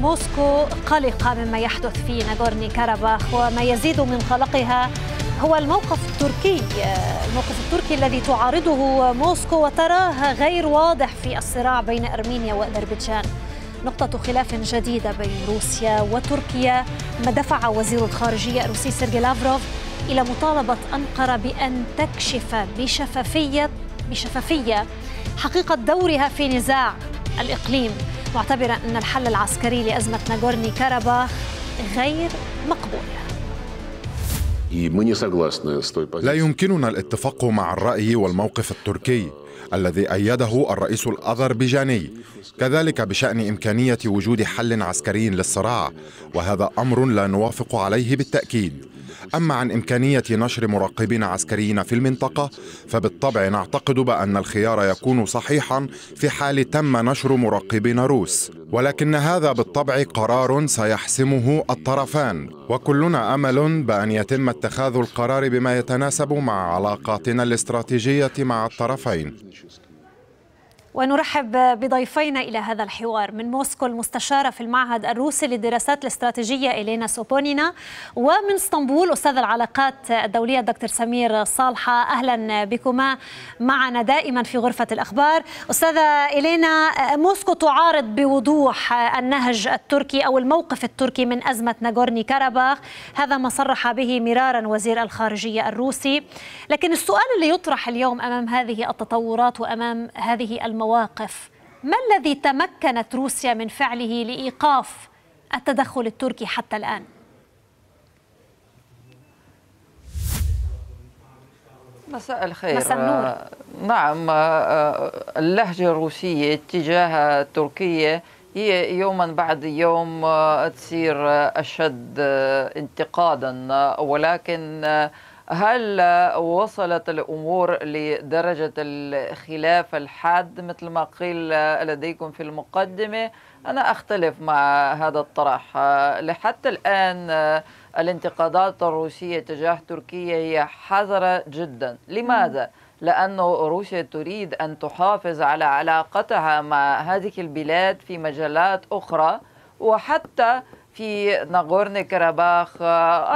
موسكو قلقة مما يحدث في ناغورني كاراباخ وما يزيد من قلقها هو الموقف التركي الموقف التركي الذي تعارضه موسكو وتراه غير واضح في الصراع بين أرمينيا وأذربيجان نقطة خلاف جديدة بين روسيا وتركيا ما دفع وزير الخارجية الروسي سيرجي لافروف إلى مطالبة أنقرة بأن تكشف بشفافية بشفافية حقيقة دورها في نزاع الإقليم معتبرا أن الحل العسكري لأزمة ناغورني كاراباخ غير مقبول لا يمكننا الاتفاق مع الرأي والموقف التركي الذي أيده الرئيس الأذربيجاني كذلك بشأن إمكانية وجود حل عسكري للصراع وهذا أمر لا نوافق عليه بالتأكيد أما عن إمكانية نشر مراقبين عسكريين في المنطقة فبالطبع نعتقد بأن الخيار يكون صحيحا في حال تم نشر مراقبين روس ولكن هذا بالطبع قرار سيحسمه الطرفان وكلنا امل بان يتم اتخاذ القرار بما يتناسب مع علاقاتنا الاستراتيجيه مع الطرفين ونرحب بضيفينا إلى هذا الحوار من موسكو المستشارة في المعهد الروسي للدراسات الاستراتيجية إلينا سوبونينا ومن اسطنبول أستاذ العلاقات الدولية الدكتور سمير صالحة أهلا بكما معنا دائما في غرفة الأخبار أستاذة إلينا موسكو تعارض بوضوح النهج التركي أو الموقف التركي من أزمة ناغورني كاراباخ هذا ما صرح به مرارا وزير الخارجية الروسي لكن السؤال اللي يطرح اليوم أمام هذه التطورات وأمام هذه الموقف المواقف ما الذي تمكنت روسيا من فعله لإيقاف التدخل التركي حتى الآن؟ مساء الخير مساء النور. آه، نعم آه، آه، اللهجة الروسية اتجاه تركيا هي يوما بعد يوم تصير أشد انتقادا ولكن هل وصلت الأمور لدرجة الخلاف الحاد مثل ما قيل لديكم في المقدمة أنا أختلف مع هذا الطرح لحتى الآن الانتقادات الروسية تجاه تركيا هي حذرة جدا لماذا؟ لأن روسيا تريد أن تحافظ على علاقتها مع هذه البلاد في مجالات أخرى وحتى في ناغورني كراباخ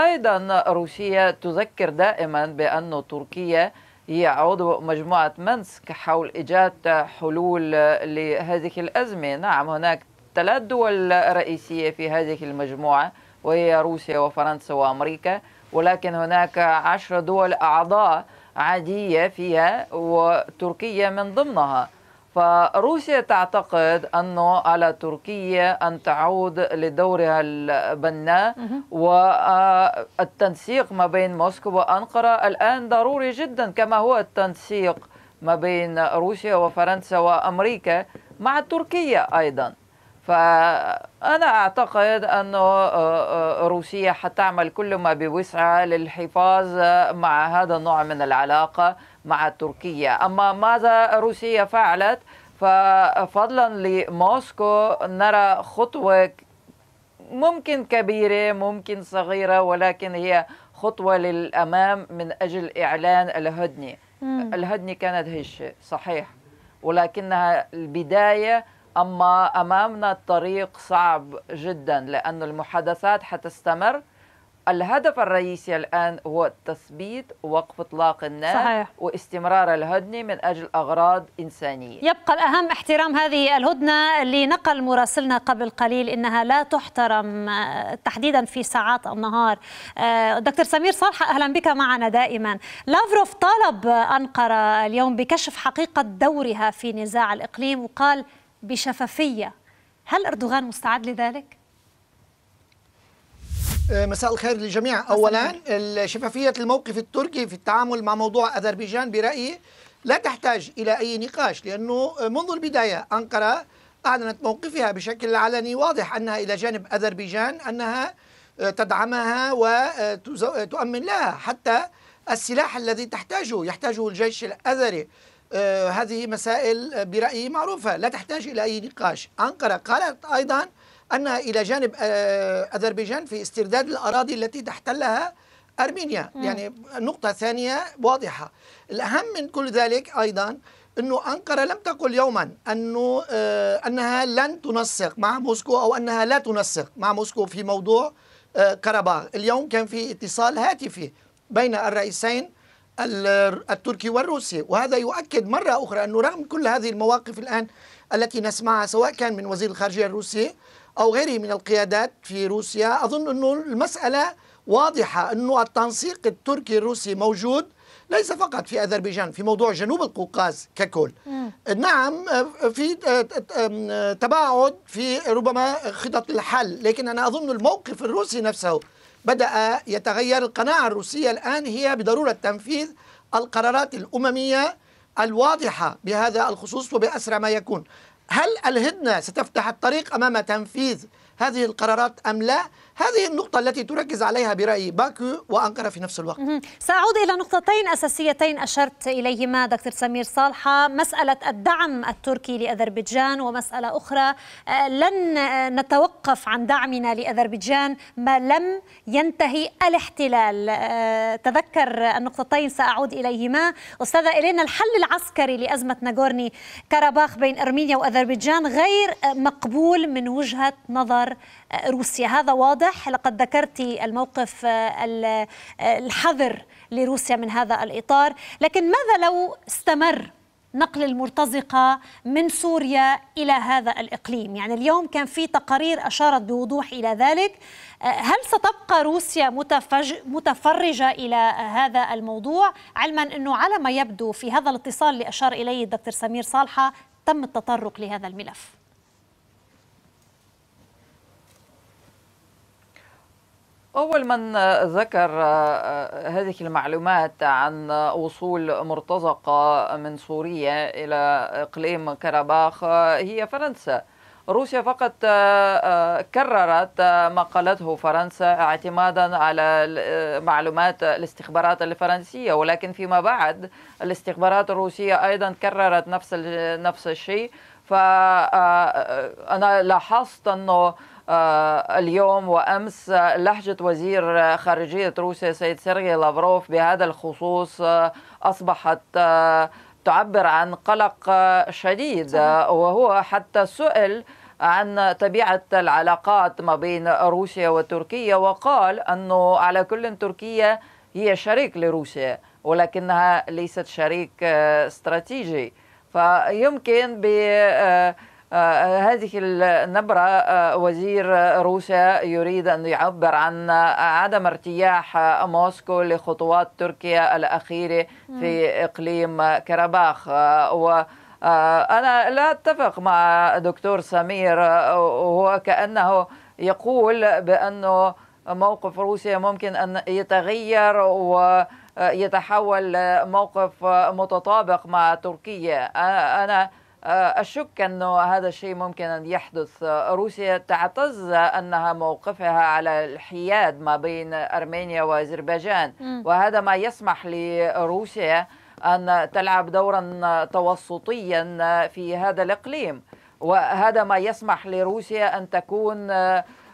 أيضا روسيا تذكر دائما بأن تركيا هي عضو مجموعة منسك حول إيجاد حلول لهذه الأزمة نعم هناك ثلاث دول رئيسية في هذه المجموعة وهي روسيا وفرنسا وأمريكا ولكن هناك عشر دول أعضاء عادية فيها وتركيا من ضمنها فروسيا تعتقد أنه على تركيا أن تعود لدورها البناء والتنسيق آه، ما بين موسكو وأنقرة الآن ضروري جدا كما هو التنسيق ما بين روسيا وفرنسا وأمريكا مع تركيا أيضا فأنا أعتقد أن آه، آه، روسيا حتعمل كل ما بوسعها للحفاظ آه، مع هذا النوع من العلاقة مع تركيا أما ماذا روسيا فعلت ففضلا لموسكو نرى خطوة ممكن كبيرة ممكن صغيرة ولكن هي خطوة للأمام من أجل إعلان الهدنة الهدنة كانت هشة صحيح ولكنها البداية أما أمامنا الطريق صعب جدا لأن المحادثات حتستمر الهدف الرئيسي الآن هو تثبيت وقف إطلاق النار صحيح. واستمرار الهدنة من أجل أغراض إنسانية يبقى الأهم احترام هذه الهدنة اللي نقل مراسلنا قبل قليل إنها لا تحترم آه، تحديدا في ساعات النهار آه، دكتور سمير صالح أهلا بك معنا دائما لافروف طالب أنقرة اليوم بكشف حقيقة دورها في نزاع الإقليم وقال بشفافية هل أردوغان مستعد لذلك؟ آه، مساء الخير للجميع اولا شفافيه الموقف التركي في التعامل مع موضوع اذربيجان برايي لا تحتاج الى اي نقاش لانه منذ البدايه انقره اعلنت موقفها بشكل علني واضح انها الى جانب اذربيجان انها آه، تدعمها وتؤمن آه، لها حتى السلاح الذي تحتاجه يحتاجه الجيش الاذري آه، هذه مسائل آه، برأيي معروفة لا تحتاج إلى أي نقاش أنقرة قالت أيضا أنها إلى جانب آه، أذربيجان في استرداد الأراضي التي تحتلها أرمينيا مم. يعني نقطة ثانية واضحة الأهم من كل ذلك أيضا أنه أنقرة لم تقل يوما أنه أنها لن تنسق مع موسكو أو أنها لا تنسق مع موسكو في موضوع كرباغ اليوم كان في اتصال هاتفي بين الرئيسين التركي والروسي وهذا يؤكد مرة أخرى أنه رغم كل هذه المواقف الآن التي نسمعها سواء كان من وزير الخارجية الروسي أو غيره من القيادات في روسيا أظن أنه المسألة واضحة أنه التنسيق التركي الروسي موجود ليس فقط في أذربيجان في موضوع جنوب القوقاز ككل نعم في تباعد في ربما خطط الحل لكن أنا أظن الموقف الروسي نفسه بدأ يتغير القناعة الروسية الآن هي بضرورة تنفيذ القرارات الأممية الواضحة بهذا الخصوص وبأسرع ما يكون هل الهدنة ستفتح الطريق أمام تنفيذ هذه القرارات أم لا؟ هذه النقطة التي تركز عليها برأيي باكو وأنقرة في نفس الوقت سأعود إلى نقطتين أساسيتين أشرت إليهما دكتور سمير صالحة مسألة الدعم التركي لأذربيجان ومسألة أخرى آه، لن آه، نتوقف عن دعمنا لأذربيجان ما لم ينتهي الاحتلال آه، تذكر النقطتين سأعود إليهما أستاذة إلينا الحل العسكري لأزمة ناغورني كاراباخ بين أرمينيا وأذربيجان غير مقبول من وجهة نظر روسيا هذا واضح لقد ذكرت الموقف آه، آه، الحذر لروسيا من هذا الإطار لكن ماذا لو استمر نقل المرتزقة من سوريا إلى هذا الإقليم يعني اليوم كان في تقارير أشارت بوضوح إلى ذلك آه، هل ستبقى روسيا متفج... متفرجة إلى هذا الموضوع علما أنه على ما يبدو في هذا الاتصال اللي أشار إليه الدكتور سمير صالحة تم التطرق لهذا الملف أول من ذكر آه، آه، هذه المعلومات عن وصول مرتزقة من سوريا إلى إقليم كرباخ هي فرنسا روسيا فقط آه، كررت ما قالته فرنسا اعتمادا على معلومات الاستخبارات الفرنسية ولكن فيما بعد الاستخبارات الروسية أيضا كررت نفس نفس الشيء فأنا لاحظت أنه آه، اليوم وأمس لهجة وزير خارجية روسيا سيد سيرغي لافروف بهذا الخصوص آه، أصبحت آه، تعبر عن قلق شديد وهو حتى سئل عن طبيعة العلاقات ما بين روسيا وتركيا وقال أنه على كل تركيا هي شريك لروسيا ولكنها ليست شريك استراتيجي فيمكن ب هذه النبرة آه، وزير روسيا يريد أن يعبر عن آه، عدم ارتياح آه، موسكو لخطوات تركيا الأخيرة في إقليم كرباخ و أنا لا أتفق مع دكتور سمير هو كأنه يقول بأنه موقف روسيا ممكن أن يتغير ويتحول موقف متطابق مع تركيا أنا أشك آه، أنه هذا الشيء ممكن أن يحدث آه، روسيا تعتز أنها موقفها على الحياد ما بين أرمينيا وأذربيجان وهذا ما يسمح لروسيا أن تلعب دورا توسطيا في هذا الإقليم وهذا ما يسمح لروسيا أن تكون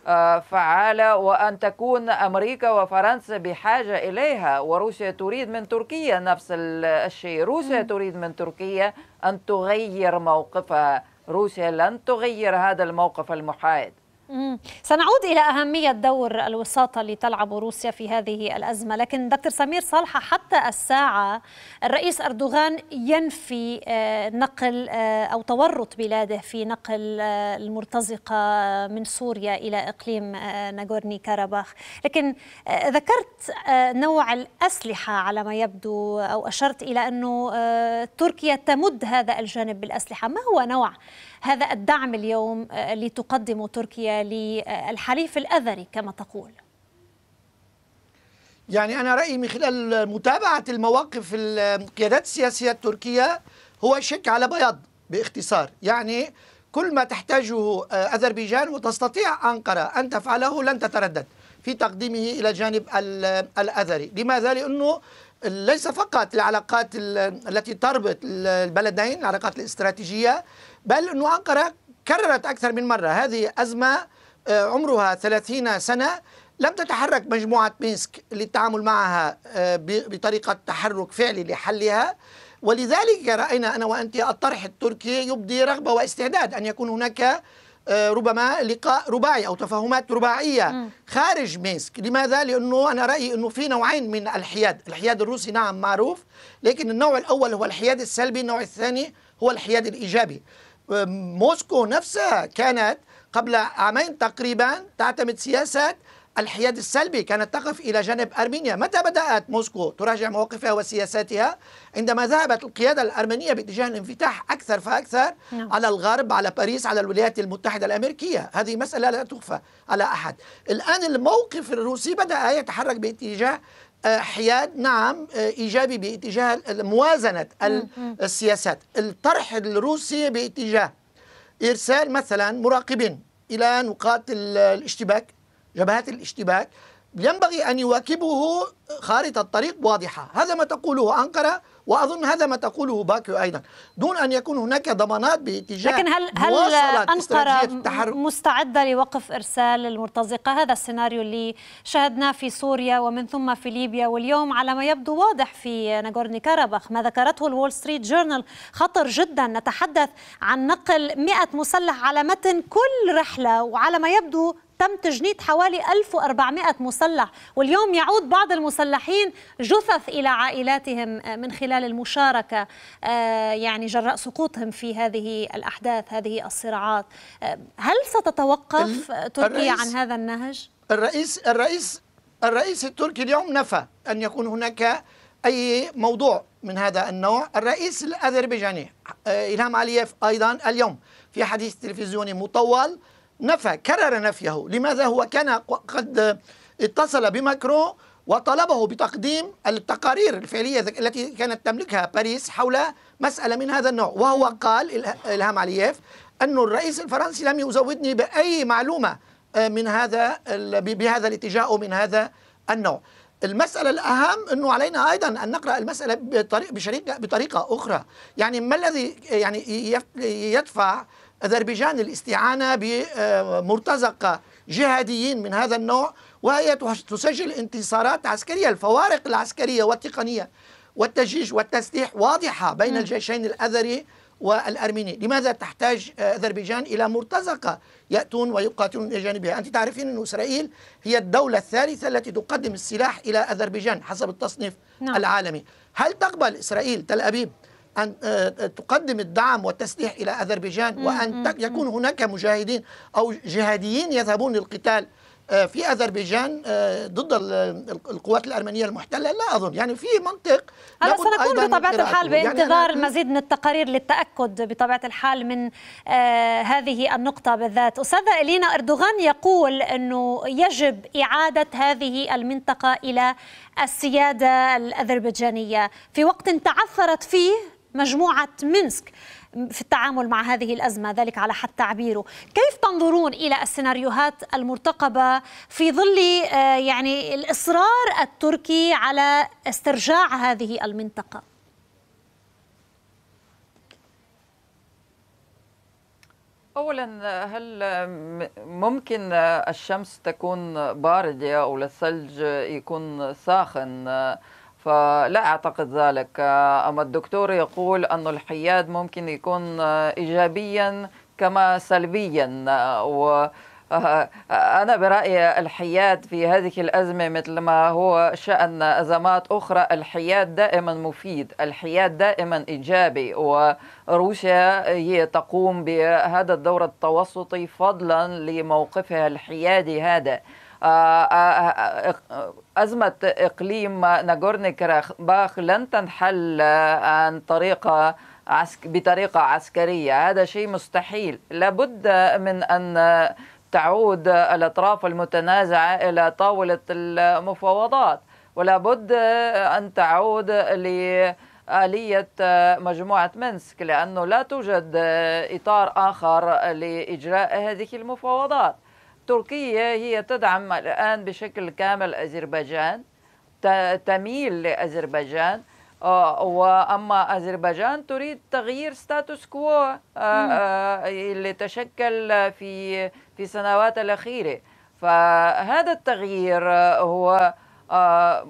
آه، فعالة وأن تكون أمريكا وفرنسا بحاجة إليها وروسيا تريد من تركيا نفس الشيء روسيا تريد من تركيا أن تغير موقفها روسيا لن تغير هذا الموقف المحايد سنعود إلى أهمية دور الوساطة اللي تلعب روسيا في هذه الأزمة لكن دكتور سمير صالحة حتى الساعة الرئيس أردوغان ينفي آه، نقل آه، أو تورط بلاده في نقل آه، المرتزقة من سوريا إلى إقليم ناغورني كاراباخ لكن ذكرت نوع الأسلحة على ما يبدو أو أشرت إلى أنه تركيا تمد هذا الجانب بالأسلحة ما هو نوع هذا الدعم اليوم اللي تقدمه تركيا للحليف الأذري كما تقول يعني أنا رأيي من خلال متابعة المواقف القيادات السياسية التركية هو شك على بياض باختصار يعني كل ما تحتاجه أذربيجان وتستطيع أنقرة أن تفعله لن تتردد في تقديمه إلى الجانب الأذري لماذا؟ لأنه ليس فقط العلاقات التي تربط البلدين العلاقات الاستراتيجية بل أنه أنقرة كررت أكثر من مرة هذه أزمة آه، عمرها 30 سنة لم تتحرك مجموعة مينسك للتعامل معها آه، بطريقة تحرك فعلي لحلها ولذلك رأينا أنا وأنت الطرح التركي يبدي رغبة واستعداد أن يكون هناك آه، ربما لقاء رباعي أو تفاهمات رباعية خارج مينسك لماذا؟ لأنه أنا رأيي أنه في نوعين من الحياد الحياد الروسي نعم معروف لكن النوع الأول هو الحياد السلبي النوع الثاني هو الحياد الإيجابي موسكو نفسها كانت قبل عامين تقريبا تعتمد سياسة الحياد السلبي كانت تقف إلى جانب أرمينيا متى بدأت موسكو تراجع مواقفها وسياساتها عندما ذهبت القيادة الأرمنية باتجاه الانفتاح أكثر فأكثر نعم. على الغرب على باريس على الولايات المتحدة الأمريكية هذه مسألة لا تخفى على أحد الآن الموقف الروسي بدأ يتحرك باتجاه حياد نعم ايجابي باتجاه موازنه السياسات الطرح الروسي باتجاه ارسال مثلا مراقبين الى نقاط الاشتباك جبهات الاشتباك ينبغي ان يواكبه خارطه طريق واضحه هذا ما تقوله انقره واظن هذا ما تقوله باكيو ايضا دون ان يكون هناك ضمانات باتجاه لكن هل هل انقره مستعده لوقف ارسال المرتزقه هذا السيناريو اللي شاهدناه في سوريا ومن ثم في ليبيا واليوم على ما يبدو واضح في ناغورني كاراباخ ما ذكرته الول ستريت جورنال خطر جدا نتحدث عن نقل 100 مسلح على متن كل رحله وعلى ما يبدو تم تجنيد حوالي 1400 مسلح واليوم يعود بعض المسلحين جثث إلى عائلاتهم آه، من خلال المشاركة آه، يعني جراء سقوطهم في هذه الأحداث هذه الصراعات آه، هل ستتوقف تركيا عن هذا النهج؟ الرئيس الرئيس الرئيس التركي اليوم نفى أن يكون هناك أي موضوع من هذا النوع الرئيس الأذربيجاني إلهام علييف أيضا اليوم في حديث تلفزيوني مطول نفى كرر نفيه لماذا هو كان قد اتصل بماكرون وطلبه بتقديم التقارير الفعلية التي كانت تملكها باريس حول مسألة من هذا النوع وهو قال إلهام علييف أن الرئيس الفرنسي لم يزودني بأي معلومة آه، من هذا بهذا الاتجاه أو من هذا النوع المسألة الأهم أنه علينا أيضا أن نقرأ المسألة بطريقة, بطريقة أخرى يعني ما الذي يعني يدفع أذربيجان الاستعانة بمرتزقة جهاديين من هذا النوع وهي تسجل انتصارات عسكرية الفوارق العسكرية والتقنية والتجيش والتسليح واضحة بين الجيشين الأذري والأرميني لماذا تحتاج أذربيجان إلى مرتزقة يأتون ويقاتلون إلى جانبها أنت تعرفين أن إسرائيل هي الدولة الثالثة التي تقدم السلاح إلى أذربيجان حسب التصنيف نعم. العالمي هل تقبل إسرائيل تل أبيب أن آه، آه، تقدم الدعم والتسليح إلى أذربيجان وأن يكون هناك مجاهدين أو جهاديين يذهبون للقتال آه، في أذربيجان ضد القوات الأرمنية المحتلة لا أظن يعني في منطق هلا سنكون بطبيعة الحال يعني بانتظار يعني المزيد من التقارير للتأكد بطبيعة الحال من هذه النقطة بالذات أستاذة إلينا أردوغان يقول أنه يجب إعادة هذه المنطقة إلى السيادة الأذربيجانية في وقت تعثرت فيه مجموعة منسك في التعامل مع هذه الأزمة ذلك على حد تعبيره كيف تنظرون إلى السيناريوهات المرتقبة في ظل آه، يعني الإصرار التركي على استرجاع هذه المنطقة أولا هل ممكن الشمس تكون باردة أو الثلج يكون ساخن فلا أعتقد ذلك آه، أما الدكتور يقول أن الحياد ممكن يكون آه، إيجابيا كما سلبيا آه، و أنا برأيي الحياد في هذه الأزمة مثل ما هو شأن أزمات أخرى الحياد دائما مفيد الحياد دائما إيجابي وروسيا هي تقوم بهذا الدور التوسطي فضلا لموقفها الحيادي هذا آه، آه، آه، أزمة إقليم ناغورني كاراباخ لن تنحل عن طريقة عسك بطريقة عسكرية هذا شيء مستحيل لابد من أن تعود الأطراف المتنازعة إلى طاولة المفاوضات ولابد أن تعود لآلية مجموعة منسك لأنه لا توجد إطار آخر لإجراء هذه المفاوضات تركيا هي تدعم الآن بشكل كامل أذربيجان تميل لأذربيجان آه، واما اذربيجان تريد تغيير ستاتوس كوو اللي تشكل في في السنوات الاخيره فهذا التغيير هو آه،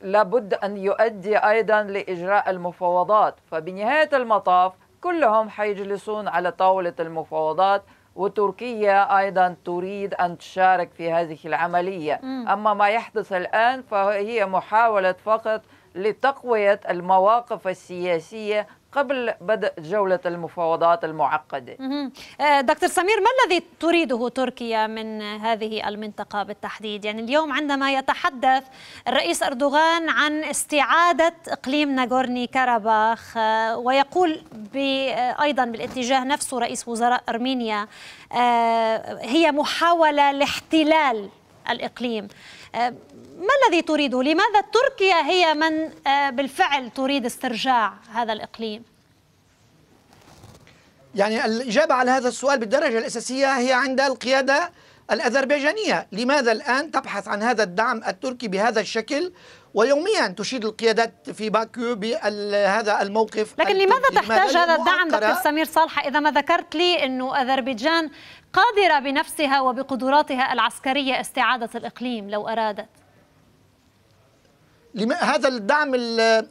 لابد ان يؤدي ايضا لاجراء المفاوضات فبنهايه المطاف كلهم حيجلسون على طاوله المفاوضات وتركيا أيضا تريد أن تشارك في هذه العملية أما ما يحدث الآن فهي محاولة فقط لتقوية المواقف السياسية قبل بدء جولة المفاوضات المعقدة آه، دكتور سمير ما الذي تريده تركيا من هذه المنطقة بالتحديد؟ يعني اليوم عندما يتحدث الرئيس أردوغان عن استعادة إقليم ناغورني كاراباخ آه، ويقول آه، أيضا بالاتجاه نفسه رئيس وزراء أرمينيا هي محاولة لاحتلال الإقليم آه، ما الذي تريده؟ لماذا تركيا هي من آه، بالفعل تريد استرجاع هذا الإقليم؟ يعني الإجابة على هذا السؤال بالدرجة الأساسية هي عند القيادة الأذربيجانية لماذا الآن تبحث عن هذا الدعم التركي بهذا الشكل ويوميا تشيد القيادات في باكيو بهذا الموقف لكن لماذا تحتاج هذا الدعم دكتور سمير صالحة إذا ما ذكرت لي أنه أذربيجان قادرة بنفسها وبقدراتها العسكرية استعادة الإقليم لو أرادت هذا الدعم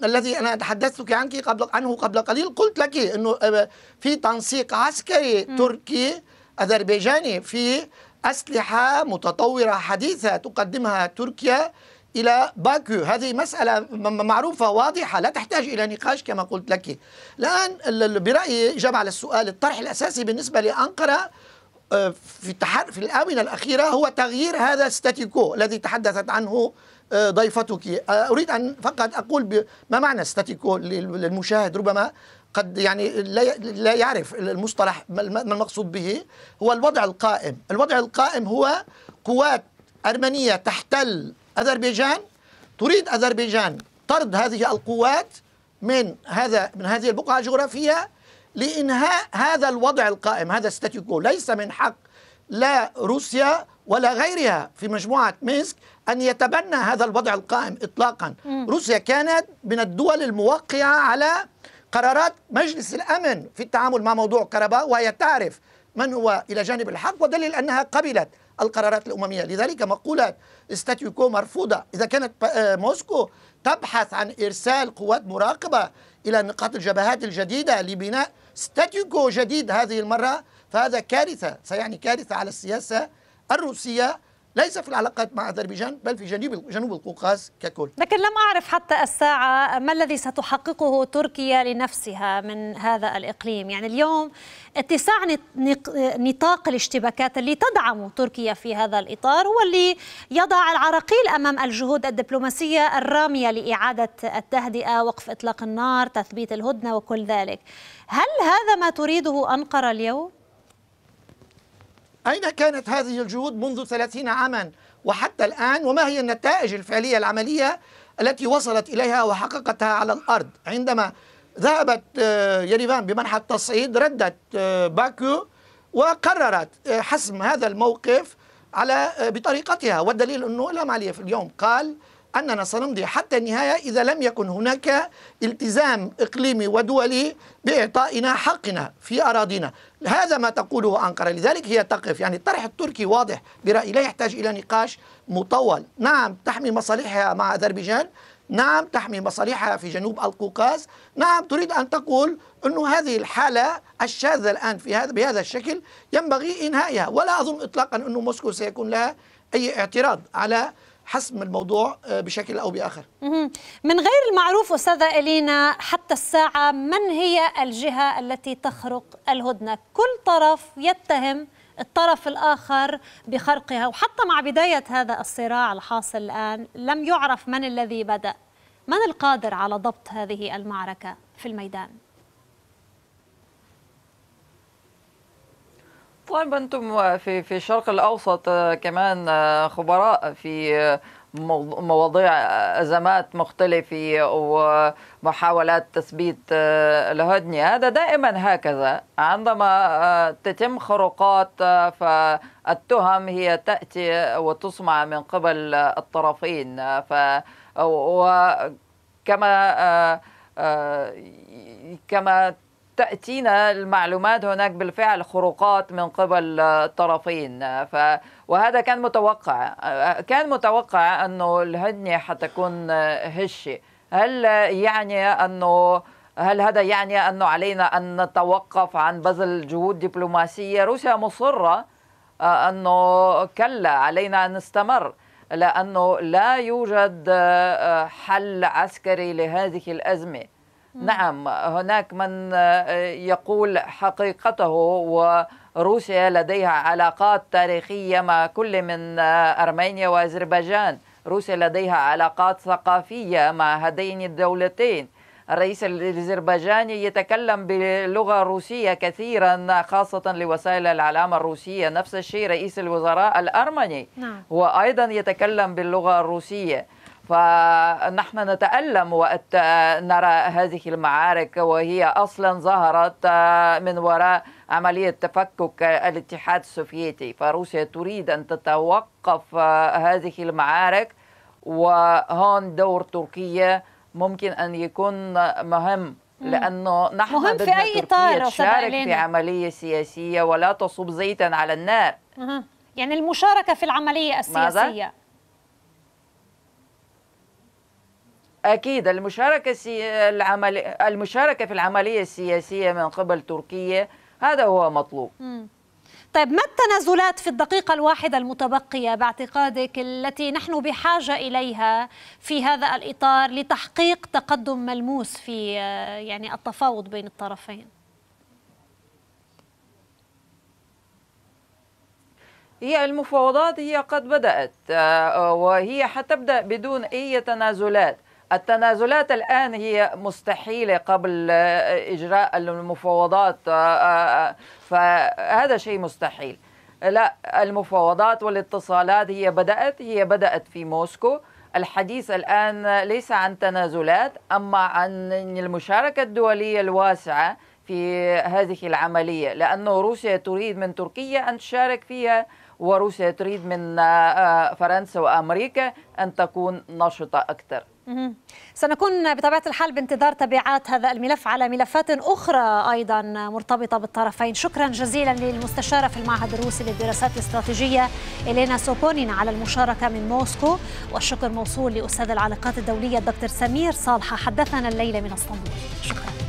الذي انا تحدثتك عنك قبل عنه قبل قليل قلت لك انه آه، في تنسيق عسكري م. تركي اذربيجاني في اسلحه متطوره حديثه تقدمها تركيا الى باكو هذه مساله معروفه واضحه لا تحتاج الى نقاش كما قلت لك الان برايي اجابه على السؤال الطرح الاساسي بالنسبه لانقره آه، في التحر... في الآونة الأخيرة هو تغيير هذا ستاتيكو الذي تحدثت عنه آه، ضيفتك آه، أريد أن فقط أقول ما معنى ستاتيكو للمشاهد ربما قد يعني لا يعرف المصطلح ما المقصود به هو الوضع القائم الوضع القائم هو قوات أرمنية تحتل أذربيجان تريد أذربيجان طرد هذه القوات من هذا من هذه البقعة الجغرافية لإنهاء هذا الوضع القائم هذا ستاتيكو ليس من حق لا روسيا ولا غيرها في مجموعة مينسك أن يتبنى هذا الوضع القائم إطلاقا م. روسيا كانت من الدول الموقعة على قرارات مجلس الأمن في التعامل مع موضوع كهرباء وهي تعرف من هو إلى جانب الحق ودليل أنها قبلت القرارات الأممية لذلك مقولة استاتيوكو مرفوضة إذا كانت آه، موسكو تبحث عن إرسال قوات مراقبة إلى نقاط الجبهات الجديدة لبناء ستاتيو جديد هذه المرة فهذا كارثة سيعني كارثة على السياسة الروسية ليس في العلاقات مع أذربيجان بل في جنوب جنوب القوقاز ككل لكن لم أعرف حتى الساعة ما الذي ستحققه تركيا لنفسها من هذا الإقليم يعني اليوم اتساع نطاق الاشتباكات اللي تدعم تركيا في هذا الإطار هو اللي يضع العراقيل أمام الجهود الدبلوماسية الرامية لإعادة التهدئة وقف إطلاق النار تثبيت الهدنة وكل ذلك هل هذا ما تريده أنقرة اليوم؟ أين كانت هذه الجهود منذ ثلاثين عاما وحتى الآن وما هي النتائج الفعلية العملية التي وصلت إليها وحققتها على الأرض عندما ذهبت آه، يريفان بمنحى التصعيد ردت آه، باكو وقررت آه، حسم هذا الموقف على بطريقتها والدليل أنه إلهام في اليوم قال أننا سنمضي حتى النهاية إذا لم يكن هناك التزام إقليمي ودولي بإعطائنا حقنا في أراضينا هذا ما تقوله أنقرة لذلك هي تقف يعني الطرح التركي واضح برأيي لا يحتاج إلى نقاش مطول نعم تحمي مصالحها مع أذربيجان نعم تحمي مصالحها في جنوب القوقاز نعم تريد أن تقول أن هذه الحالة الشاذة الآن في هذا بهذا الشكل ينبغي إنهائها ولا أظن إطلاقا أن موسكو سيكون لها أي اعتراض على حسم الموضوع آه، بشكل أو بآخر من غير المعروف أستاذة إلينا حتى الساعة من هي الجهة التي تخرق الهدنة كل طرف يتهم الطرف الآخر بخرقها وحتى مع بداية هذا الصراع الحاصل الآن لم يعرف من الذي بدأ من القادر على ضبط هذه المعركة في الميدان طيب انتم في في الشرق الاوسط آه، كمان آه، خبراء في آه، مواضيع ازمات مختلفه ومحاولات تثبيت الهدنه هذا دائما هكذا عندما تتم خروقات فالتهم هي تاتي وتسمع من قبل الطرفين ف وكما كما تأتينا المعلومات هناك بالفعل خروقات من قبل الطرفين ف وهذا كان متوقع كان متوقع أنه الهدنة حتكون هشة هل يعني أنه هل هذا يعني أنه علينا أن نتوقف عن بذل جهود دبلوماسية روسيا مصرة آه، أنه كلا علينا أن نستمر لأنه لا يوجد آه، حل عسكري لهذه الأزمة نعم هناك من آه، يقول حقيقته وروسيا لديها علاقات تاريخية مع كل من آه، أرمينيا وأذربيجان روسيا لديها علاقات ثقافية مع هذين الدولتين الرئيس الأذربيجاني يتكلم بلغة روسية كثيرا خاصة لوسائل الإعلام الروسية نفس الشيء رئيس الوزراء الأرمني نعم. هو أيضا يتكلم باللغة الروسية فنحن نتألم وقت نرى هذه المعارك وهي أصلا ظهرت من وراء عملية تفكك الاتحاد السوفيتي فروسيا تريد أن تتوقف هذه المعارك وهون دور تركيا ممكن أن يكون مهم لأنه نحن مهم في أي إطار تشارك في عملية سياسية ولا تصب زيتا على النار يعني المشاركة في العملية السياسية ماذا؟ أكيد المشاركة العمل... المشاركة في العملية السياسية من قبل تركيا هذا هو مطلوب م. طيب ما التنازلات في الدقيقة الواحدة المتبقية باعتقادك التي نحن بحاجة إليها في هذا الإطار لتحقيق تقدم ملموس في آه، يعني التفاوض بين الطرفين؟ هي المفاوضات هي قد بدأت آه، وهي حتبدأ بدون أي تنازلات التنازلات الآن هي مستحيلة قبل آه، إجراء المفاوضات آه، آه، فهذا شيء مستحيل لا المفاوضات والاتصالات هي بدأت هي بدأت في موسكو الحديث الآن ليس عن تنازلات أما عن المشاركة الدولية الواسعة في هذه العملية لأنه روسيا تريد من تركيا أن تشارك فيها وروسيا تريد من فرنسا وأمريكا أن تكون نشطة أكثر سنكون بطبيعة الحال بانتظار تبعات هذا الملف على ملفات أخرى أيضا مرتبطة بالطرفين شكرا جزيلا للمستشارة في المعهد الروسي للدراسات الاستراتيجية إلينا سوبونين على المشاركة من موسكو والشكر موصول لأستاذ العلاقات الدولية الدكتور سمير صالحة حدثنا الليلة من اسطنبول شكرا